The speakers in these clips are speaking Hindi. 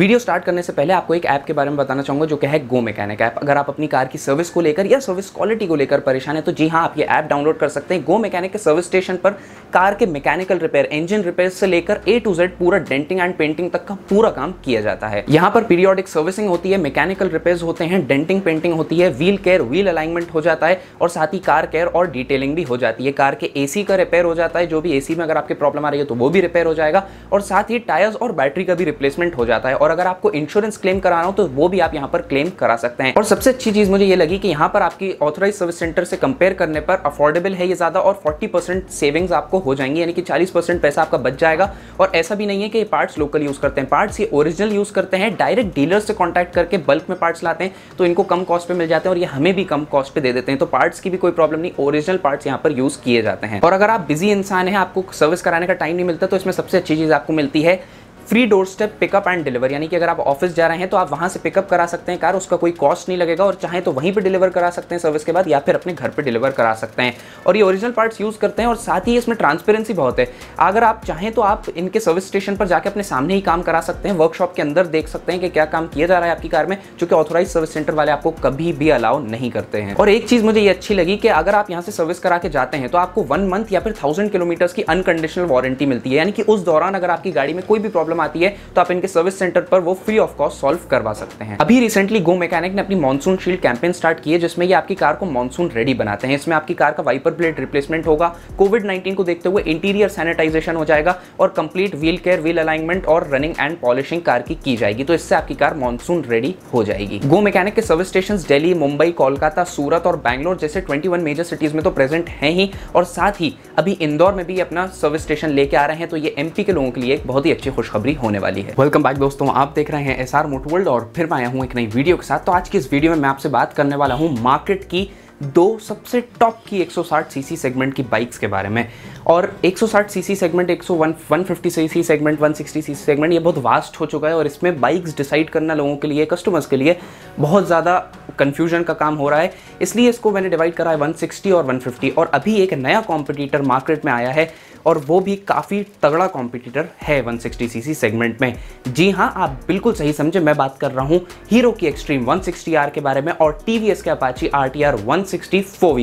वीडियो स्टार्ट करने से पहले आपको एक ऐप के बारे में बताना चाहूंगा जो क्या है गो मैकेनिक ऐप अगर आप अपनी कार की सर्विस को लेकर या सर्विस क्वालिटी को लेकर परेशान है तो जी हाँ आप ये ऐप डाउनलोड कर सकते हैं गो मैकेनिक के सर्विस स्टेशन पर कार के मैकेनिकल रिपेयर इंजन रिपेयर से लेकर ए टू जेड पूरा डेंटिंग एंड पेंटिंग तक का पूरा काम किया जाता है यहाँ पर पीरियोडिक सर्विसिंग होती है मैकेनिकल रिपेयर होते हैं डेंटिंग पेंटिंग होती है व्हील केयर व्हील अलाइनमेंट हो जाता है और साथ ही कार केयर और डिटेलिंग भी हो जाती है कार के एसी का रिपेयर हो जाता है जो भी ए में अगर आपकी प्रॉब्लम आ रही है तो वो भी रिपेयर हो जाएगा और साथ ही टायर्स और बैटरी का भी रिप्लेसमेंट हो जाता है और और अगर आपको इंश्योरेंस क्लेम कराना हो तो वो भी आप यहाँ पर क्लेम करा सकते हैं और सबसे अच्छी चीज मुझे ये लगी कि यहाँ पर आपकी ऑथोराइज सर्विस सेंटर से कंपेयर करने पर अफोर्डेबल है ये ज्यादा और फोर्टी सेविंग आपको हो जाएंगी यानी कि चालीस पैसा आपका बच जाएगा और ऐसा भी नहीं है कि ये पार्ट्स लोकल यूज करते हैं पार्ट्स ये ओरिजिनल यूज करते हैं डायरेक्ट डीलर से कॉन्टैक्ट करके बल्क में पार्ट्स लाते हैं तो इनको कम कॉस्ट पे मिल जाते हैं और ये हमें भी कम कॉस्ट पे दे देते हैं तो पार्ट्स की भी कोई प्रॉब्लम नहीं ओरिजिनल पार्ट्स यहाँ पर यूज किए जाते हैं और अगर आप बिजी इंसान है आपको सर्विस कराने का टाइम नहीं मिलता तो इसमें सबसे अच्छी चीज आपको मिलती है free doorstep pickup and deliver यानी कि अगर आप ऑफिस जा रहे हैं तो आप वहां से पिकअप करा सकते हैं कार उसका कोई कॉस्ट नहीं लगेगा और चाहे तो वहीं पर डिलीवर करा सकते हैं सर्विस के बाद या फिर अपने घर पर डिलीवर करा सकते हैं और ये ओरिजिनल पार्ट्स यूज़ करते हैं और साथ ही इसमें ट्रांसपेरेंसी बहुत है अगर आप चाहें तो आप इनके सर्विस स्टेशन पर जाकर अपने सामने ही काम करा सकते हैं वर्कशॉप के अंदर देख सकते हैं कि क्या काम किया जा रहा है आपकी कार में जो कि ऑथोराइज सर्विस सेंटर वाले आपको कभी भी अलाउ नहीं करते हैं और एक चीज़ मुझे ये अच्छी लगी कि अगर आप यहाँ से सर्विस करा के जाते हैं तो आपको वन मंथ या फिर थाउजेंड किलोमीटर्स की अनकंडीशनल वारंटी मिलती है यानी कि उस दौरान अगर आपकी गाड़ी में कोई भी प्रॉब्लम प्रॉब्लम आती है तो आप इनके सर्विस सेंटर पर वो फ्री ऑफ कॉस्ट सॉल्व करवा सकते हैं अभी रिसेंटली गो मैकेनिक ने अपनी मॉनसून शील्ड कैंपेन स्टार्ट की है जिसमें ये आपकी कार को मॉनसून रेडी बनाते हैं इसमें आपकी कार का वाइपर प्लेट रिप्लेसमेंट होगा कोविड नाइन्टीन को देखते हुए इंटीरियर सैनिटाइजेशन हो जाएगा और complete wheel care wheel alignment और रनिंग एंड पॉलिशिंग कार की की जाएगी तो इससे आपकी कार मॉनसून रेडी हो जाएगी गो मैकेनिक के service station daily Mumbai Kolkata Surat और बैंगलोर जैसे ट्वेंटी मेजर सिटीज में तो प्रेजेंट है ही और साथ ही अभी इंदौर में भी अपना सर्विस स्टेशन लेके आ रहे हैं तो ये एमपी के लोगों के लिए एक बहुत ही अच्छी खुशखबरी भी होने वाली है वेलकम बैक दोस्तों आप देख रहे हैं एस आर मोटो वर्ल्ड और फिर मैं आया हूँ एक नई वीडियो के साथ तो आज की इस वीडियो में मैं आपसे बात करने वाला हूँ मार्केट की दो सबसे टॉप की 160 सीसी सेगमेंट की बाइक्स के बारे में और 160 CC segment 101 150 CC segment 160 CC segment ये बहुत वास्ट हो चुका है और इसमें बाइक्स डिसाइड करना लोगों के लिए कस्टमर्स के लिए बहुत ज़्यादा कंफ्यूजन का काम हो रहा है इसलिए इसको मैंने डिवाइड करा है 160 और 150 और अभी एक नया कॉम्पिटिटर मार्केट में आया है और वो भी काफ़ी तगड़ा कॉम्पिटिटर है 160cc सेगमेंट में जी हाँ आप बिल्कुल सही समझे मैं बात कर रहा हूँ हीरो की एक्सट्रीम 160R के बारे में और टी के अपाची आर टी आर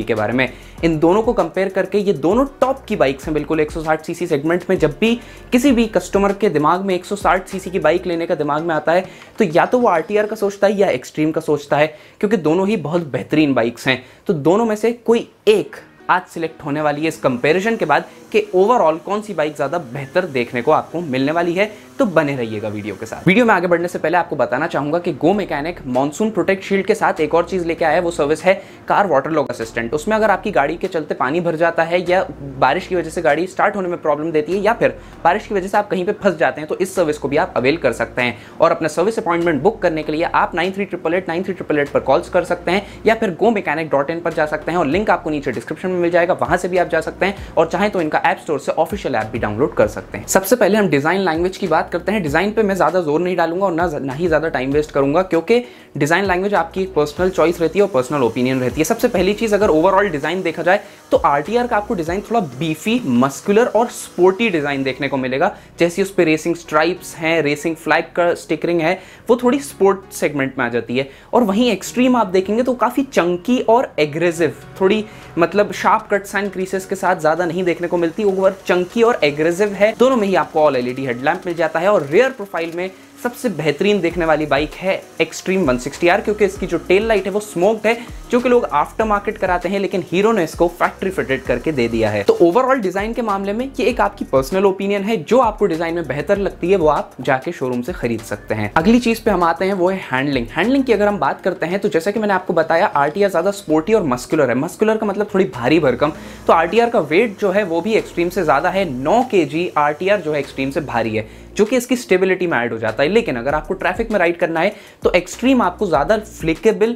के बारे में इन दोनों को कंपेयर करके ये दोनों टॉप की बाइक्स हैं बिल्कुल 160 सीसी सेगमेंट में जब भी किसी भी कस्टमर के दिमाग में 160 सीसी की बाइक लेने का दिमाग में आता है तो या तो वो आर का सोचता है या एक्सट्रीम का सोचता है क्योंकि दोनों ही बहुत बेहतरीन बाइक्स हैं तो दोनों में से कोई एक आज सिलेक्ट होने वाली है इस कंपैरिजन के बाद कि ओवरऑल कौन सी बाइक ज़्यादा बेहतर देखने को आपको मिलने वाली है तो बने रहिएगा वीडियो के साथ वीडियो में आगे बढ़ने से पहले आपको बताना चाहूंगा कि go mechanic monsoon protect shield के साथ एक और चीज़ लेके आया है वो सर्विस है कार वाटर लॉक असिस्टेंट उसमें अगर आपकी गाड़ी के चलते पानी भर जाता है या बारिश की वजह से गाड़ी स्टार्ट होने में प्रॉब्लम देती है या फिर बारिश की वजह से आप कहीं पर फंस जाते हैं तो इस सर्विस को भी आप अवेल कर सकते हैं और अपना सर्विस अपॉइंटमेंट बुक करने के लिए आप nine three triple eight nine three triple eight पर कॉल्स कर सकते हैं या फिर गो डॉट इन पर जा सकते हैं और लिंक आपको नीचे डिस्क्रिप्शन में मिल जाएगा वहां से भी आप जा सकते हैं और चाहे तो इनका ऐप स्टोर से ऑफिशियल ऐप भी डाउनलोड कर सकते हैं सबसे पहले हम डिज़ाइन लैंग्वेज की बात करते हैं डिज़ाइन पर मैं ज़्यादा जोर नहीं डालूंगा और ना ना ही ज़्यादा टाइम वेस्ट करूंगा क्योंकि डिज़ाइन लैंग्वेज आपकी एक पर्सनल चॉइस रहती है और पर्सनल ओपिनियन रहती है सबसे पहली चीज़ अगर ओवरऑल डिज़ाइन देखा जाए तो आर का आपको डिज़ाइन थोड़ा बीफी मस्कुलर और स्पोर्टी डिज़ाइन देखने को मिलेगा जैसे उस पर रेसिंग स्ट्राइप्स हैं रेसिंग फ्लैग का स्टिकरिंग है वो थोड़ी स्पोर्ट सेगमेंट में आ जाती है और वहीं एक्सट्रीम आप देखेंगे तो काफ़ी चंकी और एग्रेसिव थोड़ी मतलब शार्प कट्स एंड क्रीसेस के साथ ज्यादा नहीं देखने को मिलती ओवर चंकी और एग्रेसिव है दोनों में ही आपको ऑल एलईडी हेडलैम्प मिल जाता है और रेयर प्रोफाइल में सबसे बेहतरीन देखने वाली बाइक है एक्सट्रीम 160R क्योंकि इसकी जो टेल लाइट है वो स्मोक्ड है जो कि लोग आफ्टर मार्केट कराते हैं लेकिन हीरो ने इसको फैक्ट्री फिटेड करके दे दिया है तो ओवरऑल डिजाइन के मामले में ये एक आपकी पर्सनल ओपिनियन है जो आपको डिजाइन में बेहतर लगती है वो आप जाके शोरूम से खरीद सकते हैं अगली चीज पे हम आते हैं वो है हैंडलिंग हैंडलिंग की अगर हम बात करते हैं तो जैसा कि मैंने आपको बताया आरटीआर ज्यादा स्पोर्टी और मस्कुलर है मस्कुलर का मतलब थोड़ी भारी भरकम तो आर का वेट जो है वो भी एक्सट्रीम से ज़्यादा है नौ के जी जो है एक्सट्रीम से भारी है जो कि इसकी स्टेबिलिटी में ऐड हो जाता है लेकिन अगर आपको ट्रैफिक में राइड करना है तो एक्सट्रीम आपको ज़्यादा फ्लिकेबल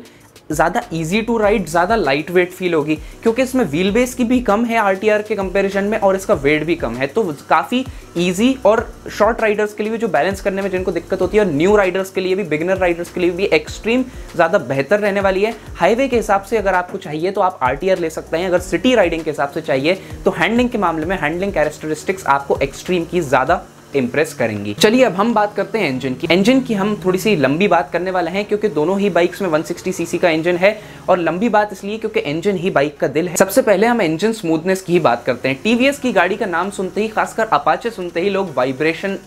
ज़्यादा ईजी टू राइड ज़्यादा लाइट वेट फील होगी क्योंकि इसमें व्हील बेस की भी कम है आर के कंपेरिजन में और इसका वेट भी कम है तो काफ़ी ईजी और शॉर्ट राइडर्स के लिए भी जो बैलेंस करने में जिनको दिक्कत होती है और न्यू राइडर्स के लिए भी बिगनर राइडर्स के लिए भी एक्सट्रीम ज़्यादा बेहतर रहने वाली है हाईवे के हिसाब से अगर आपको चाहिए तो आप आर ले सकते हैं अगर सिटी राइडिंग के हिसाब से चाहिए तो हैंडलिंग के मामले में हैंडलिंग कैरेक्टरिस्टिक्स आपको एक्सट्रीम की ज़्यादा इम्प्रेस करेंगी चलिए अब हम बात करते हैं इंजन की इंजन की हम थोड़ी सी लंबी बात करने वाले हैं क्योंकि दोनों ही बाइक्स में 160 सीसी का इंजन है और लंबी बात इसलिए क्योंकि इंजन ही बाइक का दिल है सबसे पहले हम इंजन स्मूथनेस की ही बात करते हैं टीवीएस की गाड़ी का नाम सुनते ही खासकर अपाचे सुनते ही लोग वाइब्रेशन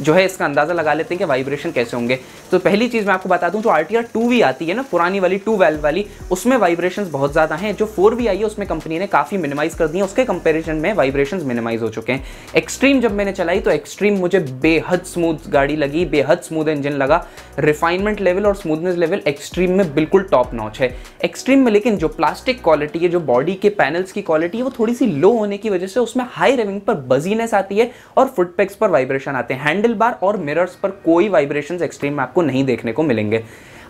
जो है इसका अंदाज़ा लगा लेते हैं कि वाइब्रेशन कैसे होंगे तो पहली चीज़ मैं आपको बता दूं जो R T R two V आती है ना पुरानी वाली टू वेल्व वाली उसमें वाइब्रेशन बहुत ज़्यादा हैं जो फोर वी आई है उसमें कंपनी ने काफ़ी मिनिमाइज़ कर दी है उसके कंपेरिजन में वाइब्रेशन मिनिमाइज़ हो चुके हैं एक्सट्रीम जब मैंने चलाई तो एक्सट्रीम मुझे बेहद स्मूथ गाड़ी लगी बेहद स्मूथ इंजन लगा रिफाइनमेंट लेवल और स्मूथनेस लेवल एक्सट्रीम में बिल्कुल टॉप नॉच है एक्सट्रीम में लेकिन जो प्लास्टिक क्वालिटी है जो बॉडी के पैनल्स की क्वालिटी है वो थोड़ी सी लो होने की वजह से उसमें हाई रेविंग पर बजीनेस आती है और फुटपैक्स पर वाइब्रेशन आते हैं हैंड हैंडल बार और मिरर्स पर कोई वाइब्रेशन एक्सट्रीम आपको नहीं देखने को मिलेंगे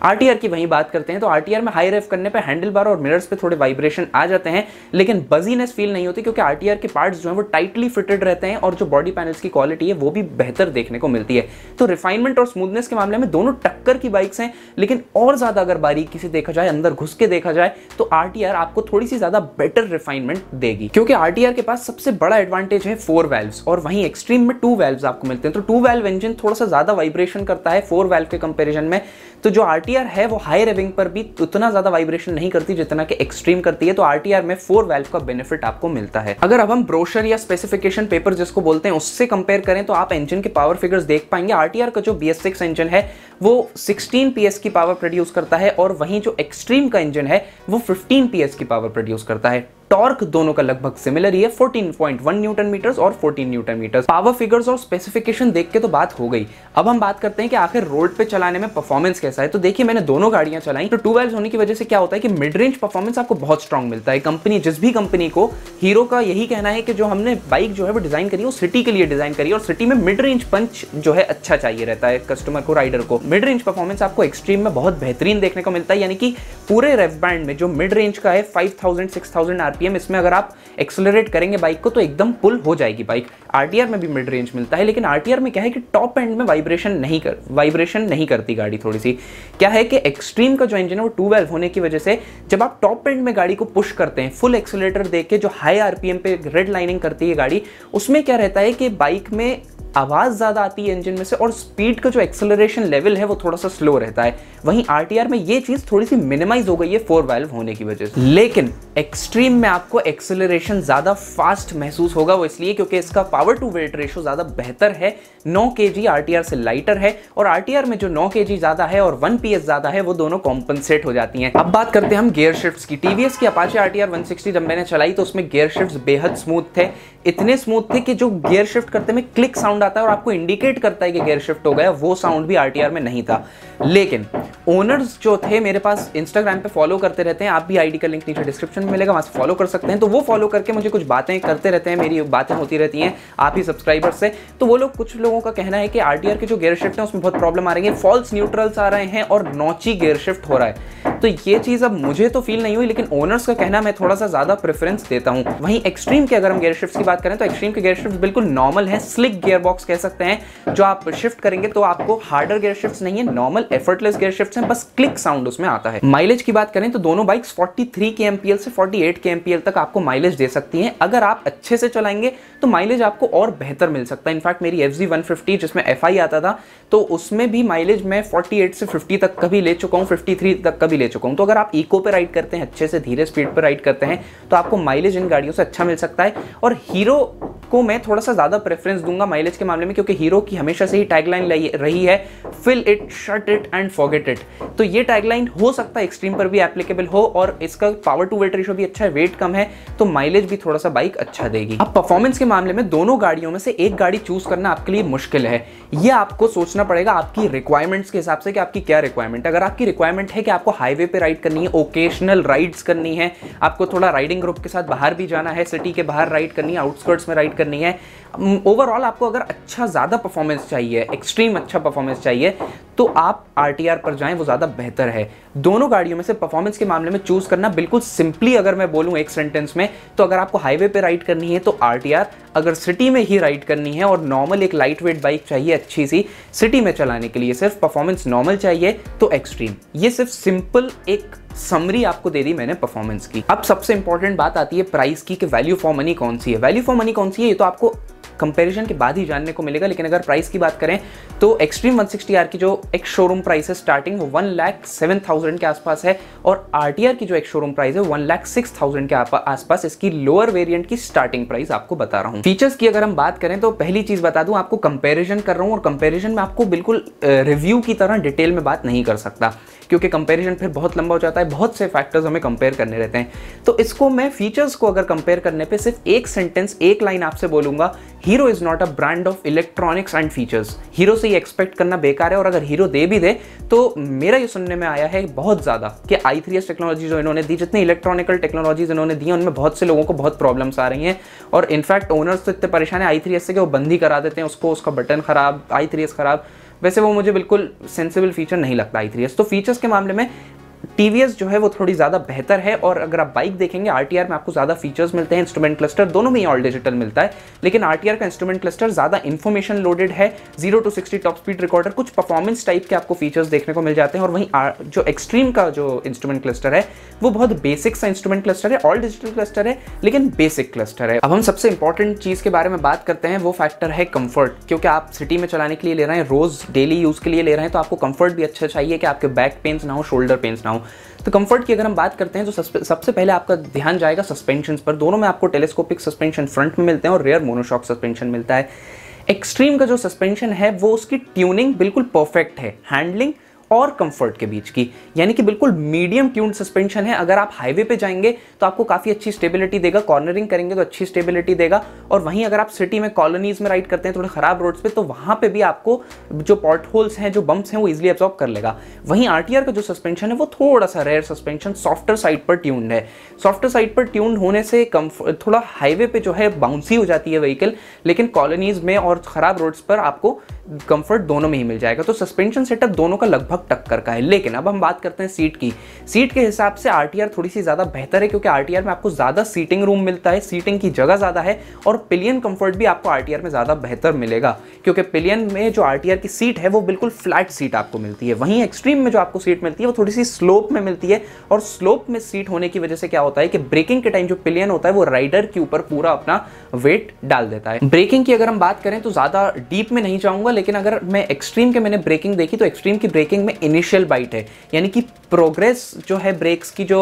आरटीआर की वहीं बात करते हैं तो आरटीआर में हाई रेफ करने पर हैंडल बार और मिरर्स पे थोड़े वाइब्रेशन आ जाते हैं लेकिन बजीनेस फील नहीं होती क्योंकि आरटीआर के पार्ट्स जो है वो टाइटली फिटेड रहते हैं और जो बॉडी पैनल्स की क्वालिटी है वो भी बेहतर देखने को मिलती है तो रिफाइनमेंट और स्मूथनेस के मामले में दोनों टक्कर की बाइक्स हैं लेकिन और ज़्यादा अगर बारीकी से देखा जाए अंदर घुस के देखा जाए तो आरटीआर आपको थोड़ी सी ज़्यादा बेटर रिफाइनमेंट देगी क्योंकि आरटीआर के पास सबसे बड़ा एडवांटेज है फोर वेल्व और वहीं एक्सट्रीम में टू वेल्व आपको मिलते हैं तो टू वेल्व इंजन थोड़ा सा ज़्यादा वाइब्रेशन करता है फोर वेल्व के कंपेरिजन में तो जो आर है वो हाई रेविंग पर भी उतना ज़्यादा वाइब्रेशन नहीं करती जितना कि एक्सट्रीम करती है तो आर में फोर वेल्व का बेनिफिट आपको मिलता है अगर अब हम ब्रोशर या स्पेसिफिकेशन पेपर जिसको बोलते हैं उससे कंपेयर करें तो आप इंजन के पावर फिगर्स देख पाएंगे आर का जो बी एस सिक्स इंजन है वो सिक्सटीन पी एस की पावर प्रोड्यूस करता है और वहीं जो एक्सट्रीम का इंजन है वो फिफ्टीन पी एस की पावर प्रोड्यूस करता है टॉर्क दोनों का लगभग सिमिलर ही है 14.1 न्यूटन मीटर्स और 14 न्यूटन मीटर्स पावर फिगर्स और स्पेसिफिकेशन देख के तो बात हो गई अब हम बात करते हैं कि आखिर रोड पे चलाने में परफॉर्मेंस कैसा है तो देखिए मैंने दोनों गाड़ियां चलाई तो टू वाइल्स होने की वजह से क्या होता है कि मिड रेंज परफॉर्मेंस आपको बहुत स्ट्रॉन्ग मिलता है कंपनी जिस भी कंपनी को हीरो का यही कहना है कि जो हमने बाइक जो है वो डिजाइन करी है सिटी के लिए डिजाइन करी और सिटी में मिड रेंज पंच जो है अच्छा चाहिए रहता है कस्टमर को राइडर को मिड रेंज परफॉर्मेंस आपको एक्सट्रीम में बहुत बेहतरीन देखने को मिलता है यानी कि पूरे रेफ बैंड में जो मिड रेंज का है five thousand six thousand RPM इसमें अगर आप एक्सलरेट करेंगे बाइक को तो एकदम पुल हो जाएगी बाइक आरटीआर में भी मिड रेंज मिलता है लेकिन आरटीआर में क्या है कि टॉप एंड में वाइब्रेशन नहीं कर वाइब्रेशन नहीं करती गाड़ी थोड़ी सी क्या है कि एक्सट्रीम का जो इंजन है वो टू वेल्व होने की वजह से जब आप टॉप एंड में गाड़ी को पुश करते हैं फुल एक्सलेटर दे के जो हाई आरपीएम पे रेड लाइनिंग करती है गाड़ी उसमें क्या रहता है कि बाइक में आवाज़ ज़्यादा आती है इंजन में से और स्पीड का जो एक्सेलरेशन लेवल है वो थोड़ा सा स्लो रहता है वहीं आर में ये चीज़ थोड़ी सी मिनिमाइज हो गई है फोर वेल्व होने की वजह से लेकिन एक्सट्रीम में आपको एक्सेलरेशन ज़्यादा फास्ट महसूस होगा वो इसलिए क्योंकि इसका पावर टू वेट रेशो ज़्यादा बेहतर है नौ के जी से लाइटर है और आर में जो नौ के ज़्यादा है और वन पी ज़्यादा है वो दोनों कॉम्पनसेट हो जाती हैं अब बात करते हैं हम गियर शिफ्ट की टीवीएस की अपाचे आर टी जब मैंने चलाई तो उसमें गियर शिफ्ट बेहद स्मूथ थे इतने स्मूथ थे कि जो गियर शिफ्ट करते में क्लिक साउंड आता है और आपको इंडिकेट करता है कि गेयर शिफ्ट हो गया वो साउंड भी आरटीआर में नहीं था लेकिन ओनर्स जो थे मेरे पास इंस्टाग्राम पे फॉलो करते रहते हैं आप भी आईडी का लिंक नीचे डिस्क्रिप्शन में मिलेगा वहां से फॉलो कर सकते हैं तो वो फॉलो करके मुझे कुछ बातें करते रहते हैं मेरी बातें होती रहती हैं आप ही सब्सक्राइबर्स से तो वो लोग कुछ लोगों का कहना है कि आर के जो गेयर शिफ्ट है उसमें बहुत प्रॉब्लम आ रही है फॉल्स न्यूट्रल्स आ रहे हैं और नॉची गेयर शिफ्ट हो रहा है तो ये चीज़ अब मुझे तो फील नहीं हुई लेकिन ओनर्स का कहना मैं थोड़ा सा ज़्यादा प्रेफरेंस देता हूँ वहीं एक्सट्रीम के अगर हम गेयर शिफ्ट की बात करें तो एक्सट्रीम के गेयर शिफ्ट बिल्कुल नॉर्मल है स्लिक गेयर बॉक्स बॉक्स कह सकते हैं जो आप शिफ्ट करेंगे तो आपको हार्डर गेयर शिफ्ट नहीं है नॉर्मल एफर्टलेस गेयर शिफ्ट है बस क्लिक साउंड उसमें आता है माइलेज की बात करें तो दोनों बाइक्स 43 के एमपीएल से 48 के एमपीएल तक आपको माइलेज दे सकती हैं अगर आप अच्छे से चलाएंगे तो माइलेज आपको और बेहतर मिल सकता है इनफैक्ट मेरी एफ जी जिसमें एफ आता था तो उसमें भी माइलेज मैं 48 से 50 तक कभी ले चुका हूँ 53 तक कभी ले चुका हूँ तो अगर आप इको पे राइड करते हैं अच्छे से धीरे स्पीड पर राइड करते हैं तो आपको माइलेज इन गाड़ियों से अच्छा मिल सकता है और हीरो को मैं थोड़ा सा ज़्यादा प्रेफरेंस दूंगा माइलेज के मामले में क्योंकि हीरो की हमेशा से ही टैगलाइन रही है fill it shut it and forget it तो ये टैगलाइन हो सकता है एक्सट्रीम पर भी एप्लीकेबल हो और इसका पावर टू वेट रेशो भी अच्छा है वेट कम है तो माइलेज भी थोड़ा सा बाइक अच्छा देगी अब परफॉर्मेंस के मामले में दोनों गाड़ियों में से एक गाड़ी चूज करना आपके लिए मुश्किल है ये आपको सोचना पड़ेगा आपकी रिक्वायरमेंट्स के हिसाब से कि आपकी क्या रिक्वायरमेंट अगर आपकी रिक्वायरमेंट है कि आपको हाईवे पे राइड करनी है ओकेशनल राइड्स करनी है आपको थोड़ा राइडिंग ग्रुप के साथ बाहर भी जाना है सिटी के बाहर राइड करनी है आउटस्कर्ट्स में राइड करनी है ओवरऑल आपको अगर अच्छा ज़्यादा परफॉर्मेंस चाहिए एक्सट्रीम अच्छा परफॉर्मेंस चाहिए तो आप आर पर जाएँ वो ज़्यादा बेहतर है दोनों गाड़ियों में से परफॉर्मेंस के मामले में चूज़ करना बिल्कुल सिंपली अगर मैं बोलूँ एक सेंटेंस में तो अगर आपको हाईवे पर राइड करनी है तो आर अगर सिटी में ही राइड करनी है और नॉर्मल एक लाइट वेट बाइक चाहिए अच्छी सी सिटी में चलाने के लिए सिर्फ परफॉर्मेंस नॉर्मल चाहिए तो एक्सट्रीम ये सिर्फ सिंपल एक समरी आपको दे दी मैंने परफॉर्मेंस की अब सबसे इंपॉर्टेंट बात आती है प्राइस की कि वैल्यू फॉर मनी कौन सी है वैल्यू फॉर मनी कौन सी है ये तो आपको कंपैरिजन के बाद ही जानने को मिलेगा लेकिन अगर प्राइस की बात करें तो एक्सट्रीम 160R की जो एक शोरूम प्राइस है स्टार्टिंग वो वन लैख सेवन थाउजेंड के आसपास है और आर की जो एक शोरूम प्राइस है वन लैख सिक्स थाउजेंड के आसपास इसकी लोअर वेरियंट की स्टार्टिंग प्राइस आपको बता रहा हूँ फीचर्स की अगर हम बात करें तो पहली चीज़ बता दूँ आपको कंपेरिजन कर रहा हूँ और कंपेरिजन में आपको बिल्कुल रिव्यू की तरह डिटेल में बात नहीं कर सकता क्योंकि कंपेरिजन फिर बहुत लंबा हो जाता है बहुत से फैक्टर्स हमें कंपेयर करने रहते हैं तो इसको मैं फीचर्स को अगर कंपेयर करने पर सिर्फ एक सेंटेंस एक लाइन आपसे बोलूंगा Hero is not a brand of electronics and features Hero से ये एक्सपेक्ट करना बेकार है और अगर हीरो दे भी दे तो मेरा ये सुनने में आया है बहुत ज़्यादा कि आई थ्री एस टेक्नोलॉजी जो इन्होंने दी जितनी इलेक्ट्रॉनिकल टेक्नोलॉजीज इन्होंने दी उनमें बहुत से लोगों को बहुत प्रॉब्लम्स आ रही हैं और इनफैक्ट ओनर्स तो इतने परेशान है आई थ्री एस से कि वो बंद ही करा देते हैं उसको उसका बटन खराब आई थ्री एस खराब वैसे वो मुझे बिल्कुल सेंसिबल फीचर नहीं लगता आई थ्री एस तो फीचर्स के मामले में टीवीएस जो है वो थोड़ी ज़्यादा बेहतर है और अगर आप बाइक देखेंगे आर में आपको ज़्यादा फीचर्स मिलते हैं इंस्ट्रूमेंट क्लस्टर दोनों में ही ऑल डिजिटल मिलता है लेकिन आर का इंस्ट्रूमेंट क्लस्टर ज़्यादा इन्फॉर्मेशन लोडेड है zero to sixty top speed recorder कुछ परफॉर्मेंस टाइप के आपको फीचर्स देखने को मिल जाते हैं और वहीं जो एक्सट्रीम का जो इंस्ट्रूमेंट क्लस्टर है वो बहुत बेसिक सा इंस्ट्रूमेंट क्लस्टर है ऑल डिजिटल क्लस्टर है लेकिन बेसिक क्लस्टर है अब हम सबसे इंपॉर्टेंट चीज़ के बारे में बात करते हैं वो फैक्टर है कंफर्ट क्योंकि आप सिटी में चलाने के लिए ले रहे हैं रोज़ डेली यूज़ के लिए ले रहे हैं तो आपको कंफर्ट भी अच्छा चाहिए कि आपके बैक पेन्स ना हो शोल्डर पेन्स ना हो हूँ तो कंफर्ट की अगर हम बात करते हैं तो सबसे पहले आपका ध्यान जाएगा सस्पेंशन पर दोनों में आपको टेलीस्कोपिक सस्पेंशन फ्रंट में मिलते हैं और रेयर मोनोशॉक सस्पेंशन मिलता है एक्सट्रीम का जो सस्पेंशन है वो उसकी ट्यूनिंग बिल्कुल परफेक्ट है हैंडलिंग और कंफर्ट के बीच की यानी कि बिल्कुल मीडियम ट्यून सस्पेंशन है अगर आप हाईवे पे जाएंगे तो आपको काफ़ी अच्छी स्टेबिलिटी देगा कॉर्नरिंग करेंगे तो अच्छी स्टेबिलिटी देगा और वहीं अगर आप सिटी में कॉलोनीज में राइड करते हैं थोड़े खराब रोड्स पे तो वहां पे भी आपको जो पॉट होल्स हैं जो बम्प्स हैं वो इजिली एब्जॉर्ब कर लेगा वहीं आर का जो सस्पेंशन है वो थोड़ा सा रेयर सस्पेंशन सॉफ्टर साइड पर ट्यून्ड है सॉफ्टर साइड पर ट्यून्ड होने से थोड़ा हाईवे पे जो है बाउंसी हो जाती है व्हीकल लेकिन कॉलोनीज में और खराब रोड्स पर आपको कंफर्ट दोनों में ही मिल जाएगा तो सस्पेंशन सेटअप दोनों का लगभग टक्कर का है लेकिन अब हम बात करते हैं सीट की सीट के हिसाब से आर थोड़ी सी ज़्यादा बेहतर है क्योंकि आर में आपको ज़्यादा सीटिंग रूम मिलता है सीटिंग की जगह ज़्यादा है और पिलियन कंफर्ट भी आपको आर में ज़्यादा बेहतर मिलेगा क्योंकि पिलियन में जो आर की सीट है वो बिल्कुल फ्लैट सीट आपको मिलती है वहीं एक्सट्रीम में जो आपको सीट मिलती है वो थोड़ी सी स्लोप में मिलती है और स्लोप में सीट होने की वजह से क्या होता है कि ब्रेकिंग के टाइम जो पिलियन होता है वो राइडर के ऊपर पूरा अपना वेट डाल देता है ब्रेकिंग की अगर हम बात करें तो ज़्यादा डीप में नहीं जाऊँगा लेकिन अगर मैं एक्सट्रीम के मैंने ब्रेकिंग देखी तो एक्सट्रीम की ब्रेकिंग में इनिशियल बाइट है यानी कि प्रोग्रेस जो है ब्रेक्स की जो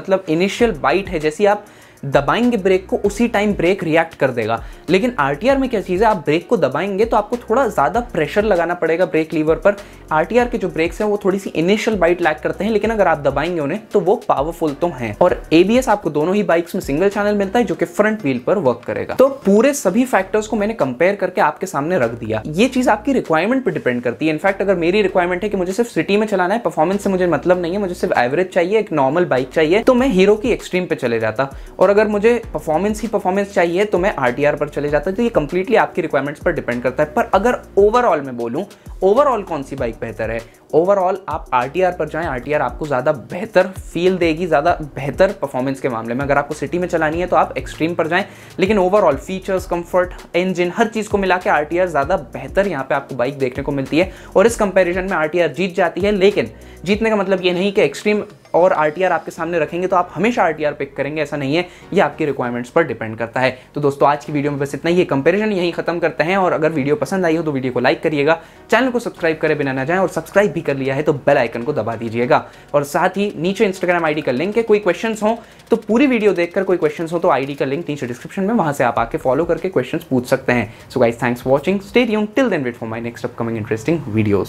मतलब इनिशियल बाइट है जैसी आप दबाएंगे ब्रेक को उसी टाइम ब्रेक रिएक्ट कर देगा लेकिन आर में क्या चीज़ है आप ब्रेक को दबाएंगे तो आपको थोड़ा ज़्यादा प्रेशर लगाना पड़ेगा ब्रेक लीवर पर आर के जो ब्रेक्स हैं वो थोड़ी सी इनिशियल बाइट लैक करते हैं लेकिन अगर आप दबाएंगे उन्हें तो वो पावरफुल तो हैं और एबीएस आपको दोनों ही बाइक्स में सिंगल चैनल मिलता है जो कि फ्रंट व्हील पर वर्क करेगा तो पूरे सभी फैक्टर्स को मैंने कंपेयर करके आपके सामने रख दिया ये चीज़ आपकी रिक्वायरमेंट पर डिपेंड करती है इनफैक्ट अगर मेरी रिक्वायरमेंट है कि मुझे सिर्फ सिटी में चलाना है परफॉर्मेंस से मुझे मतलब नहीं है मुझे सिर्फ एवरेज चाहिए एक नॉर्मल बाइक चाहिए तो मैं हीरो की एक्सट्रीम पे चले जाता और और अगर मुझे परफॉर्मेंस ही परफॉर्मेंस चाहिए तो मैं आर पर चले जाता तो ये कम्प्लीटली आपकी रिक्वायरमेंट्स पर डिपेंड करता है पर अगर ओवरऑल मैं बोलूँ ओवरऑल कौन सी बाइक बेहतर है ओवरऑल आप आर पर जाएं आर आपको ज़्यादा बेहतर फील देगी ज़्यादा बेहतर परफॉर्मेंस के मामले में अगर आपको सिटी में चलानी है तो आप एक्सट्रीम पर जाएं लेकिन ओवरऑल फीचर्स कंफर्ट इंजन हर चीज़ को मिला के आर ज़्यादा बेहतर यहाँ पे आपको बाइक देखने को मिलती है और इस कंपेरिजन में आर जीत जाती है लेकिन जीतने का मतलब ये नहीं कि एक्सट्रीम और आर आपके सामने रखेंगे तो आप हमेशा आर पिक करेंगे ऐसा नहीं है ये आपकी रिक्वायरमेंट्स पर डिपेंड करता है तो दोस्तों आज की वीडियो में बस इतना ही कंपेरिजन यहीं खत्म करते हैं और अगर वीडियो पसंद आई हो तो वीडियो को लाइक करिएगा चैनल को सब्सक्राइब करे बिना ना जाए और सब्सक्राइब भी कर लिया है तो बेल आइकन को दबा दीजिएगा और साथ ही नीचे इंस्टाग्राम आईडी का लिंक है कोई क्वेश्चन हो तो पूरी वीडियो देखकर कोई क्वेश्चन हो तो आईडी का लिंक नीचे डिस्क्रिप्शन में वहां से आप आके फॉलो करके क्वेश्चन पूछ सकते हैं so guys thanks watching stay till then wait for my next upcoming interesting videos